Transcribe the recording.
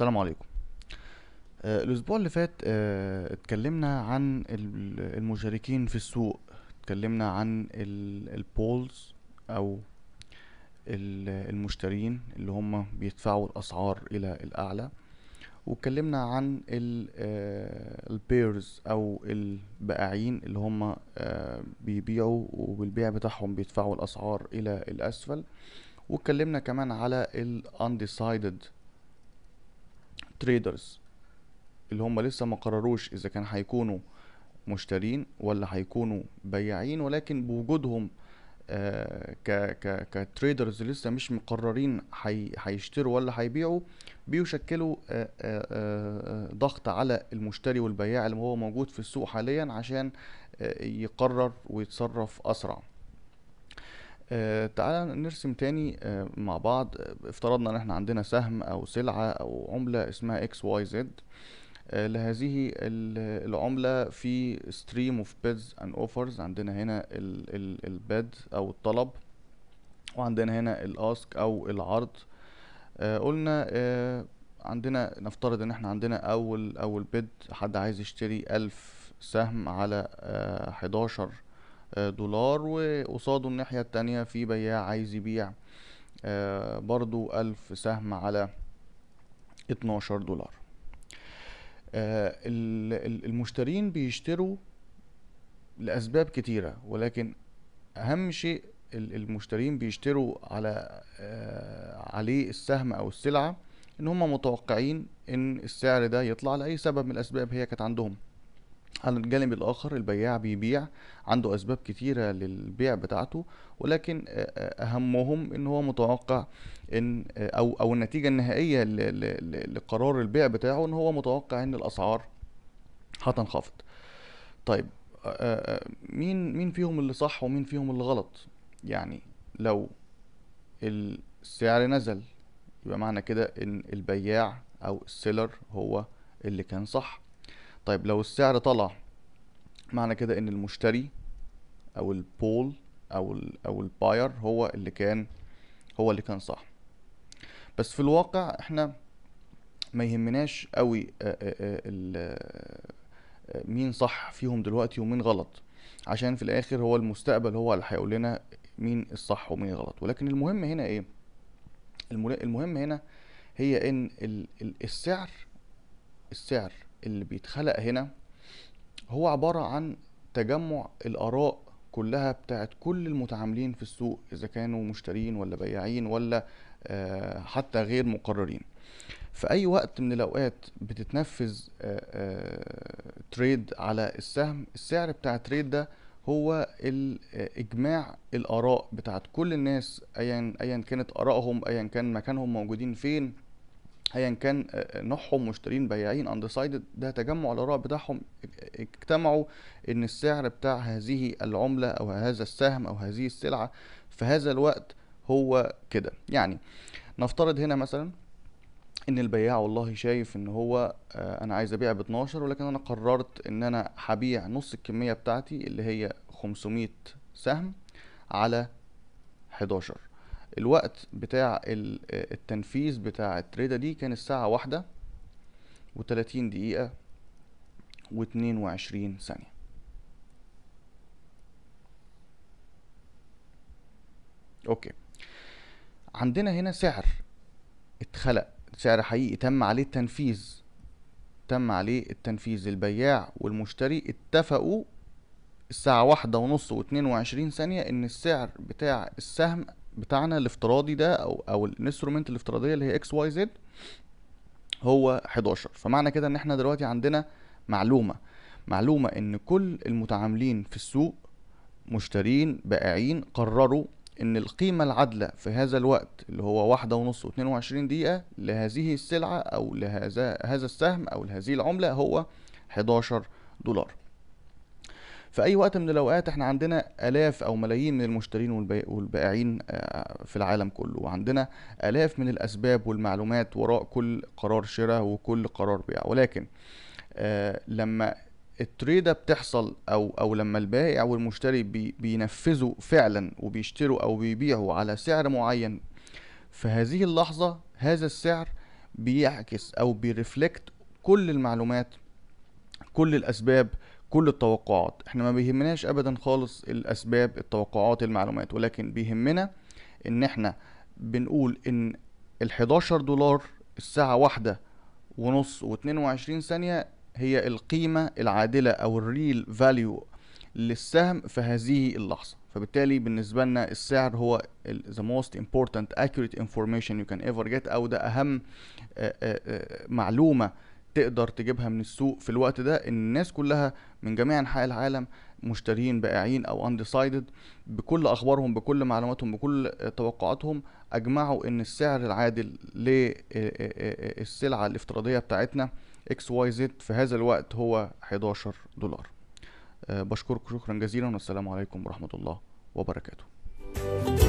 السلام عليكم آه، الاسبوع اللي فات آه، اتكلمنا عن المشاركين في السوق اتكلمنا عن البولز او المشترين اللي هم بيدفعوا الاسعار الى الاعلى واتكلمنا عن البيرز آه، او البائعين اللي هم بيبيعوا وبالبيع بتاعهم بيدفعوا الاسعار الى الاسفل واتكلمنا كمان على الانديسايدد تريدرز اللي هم لسه ما قرروش اذا كان هيكونوا مشترين ولا هيكونوا بياعين ولكن بوجودهم آه، ك ك كتريدرز لسه مش مقررين هيشتروا ولا هيبيعوا بيشكلوا آه، آه، ضغط على المشتري والبياع اللي هو موجود في السوق حاليا عشان يقرر ويتصرف اسرع آه تعالى نرسم تاني آه مع بعض آه، افترضنا ان احنا عندنا سهم او سلعة او عملة اسمها اكس واي زد لهذه العملة في stream of bids and offers عندنا هنا البيد او الطلب وعندنا هنا الاسك او العرض آه، قلنا آه، عندنا نفترض ان احنا عندنا اول اول بيد حد عايز يشتري الف سهم على حداشر آه، دولار وقصاده الناحية التانية في بياع عايز يبيع آه، برضو ألف سهم على اتناشر دولار آه، المشترين بيشتروا لأسباب كتيرة ولكن أهم شيء المشترين بيشتروا على عليه السهم أو السلعة إن هم متوقعين إن السعر ده يطلع لأي سبب من الأسباب هي كانت عندهم على الجانب الآخر البياع بيبيع عنده أسباب كتيرة للبيع بتاعته ولكن أهمهم إن هو متوقع إن أو أو النتيجة النهائية لقرار البيع بتاعه إن هو متوقع إن الأسعار هتنخفض. طيب مين مين فيهم اللي صح ومين فيهم اللي غلط؟ يعني لو السعر نزل يبقى معنى كده إن البياع أو السيلر هو اللي كان صح طيب لو السعر طلع معنى كده ان المشتري او البول او الـ او الباير هو اللي كان هو اللي كان صح بس في الواقع احنا ما يهمناش قوي مين صح فيهم دلوقتي ومين غلط عشان في الاخر هو المستقبل هو اللي هيقول لنا مين الصح ومين غلط ولكن المهم هنا ايه المهم هنا هي ان السعر السعر اللي بيتخلق هنا هو عبارة عن تجمع الآراء كلها بتاعت كل المتعاملين في السوق إذا كانوا مشترين ولا بياعين ولا آه، حتى غير مقررين في أي وقت من الأوقات بتتنفذ تريد آه، آه، على السهم السعر بتاع التريد ده هو اجماع الاراء بتاعت كل الناس ايا ايا كانت ارائهم ايا كان مكانهم موجودين فين ايا كان آه، آه، نوعهم مشترين بياعين اندسايدد ده تجمع الاراء بتاعهم اجتمعوا ان السعر بتاع هذه العمله او هذا السهم او هذه السلعه في هذا الوقت هو كده يعني نفترض هنا مثلا ان البياع والله شايف ان هو آه، انا عايز ابيع ب 12 ولكن انا قررت ان انا هبيع نص الكميه بتاعتي اللي هي 500 سهم على 11 الوقت بتاع التنفيذ بتاع التريدة دي كان الساعة واحدة وتلاتين دقيقة واتنين وعشرين ثانية اوكي عندنا هنا سعر اتخلق سعر حقيقي تم عليه التنفيذ تم عليه التنفيذ البياع والمشتري اتفقوا الساعة واحدة ونص واتنين وعشرين ثانية ان السعر بتاع السهم بتاعنا الافتراضي ده او او الانسترومنت الافتراضيه اللي هي اكس واي زد هو 11 فمعنى كده ان احنا دلوقتي عندنا معلومه معلومه ان كل المتعاملين في السوق مشترين بائعين قرروا ان القيمة العادلة في هذا الوقت اللي هو واحدة ونص واتنين وعشرين دقيقة لهذه السلعة او لهذا هذا السهم او لهذه العملة هو 11 دولار في اي وقت من الاوقات احنا عندنا الاف او ملايين من المشترين والبائعين آه، في العالم كله وعندنا الاف من الاسباب والمعلومات وراء كل قرار شراء وكل قرار بيع ولكن آه، لما التريدة بتحصل أو أو لما البائع والمشتري بينفذوا فعلا وبيشتروا أو بيبيعوا على سعر معين في هذه اللحظة هذا السعر بيعكس أو بيرفلكت كل المعلومات كل الأسباب كل التوقعات احنا ما بيهمناش ابدا خالص الاسباب التوقعات المعلومات ولكن بيهمنا ان احنا بنقول ان ال 11 دولار الساعة واحدة ونص و22 ثانية هي القيمة العادلة او الريل فاليو للسهم في هذه اللحظة فبالتالي بالنسبة لنا السعر هو the most important accurate information you can ever get او ده اهم آه، آه، آه، معلومة تقدر تجيبها من السوق في الوقت ده ان الناس كلها من جميع انحاء العالم مشترين بائعين او انديسايدد بكل اخبارهم بكل معلوماتهم بكل توقعاتهم اجمعوا ان السعر العادل للسلعه الافتراضيه بتاعتنا اكس واي زد في هذا الوقت هو 11 دولار بشكركم شكرا جزيلا والسلام عليكم ورحمه الله وبركاته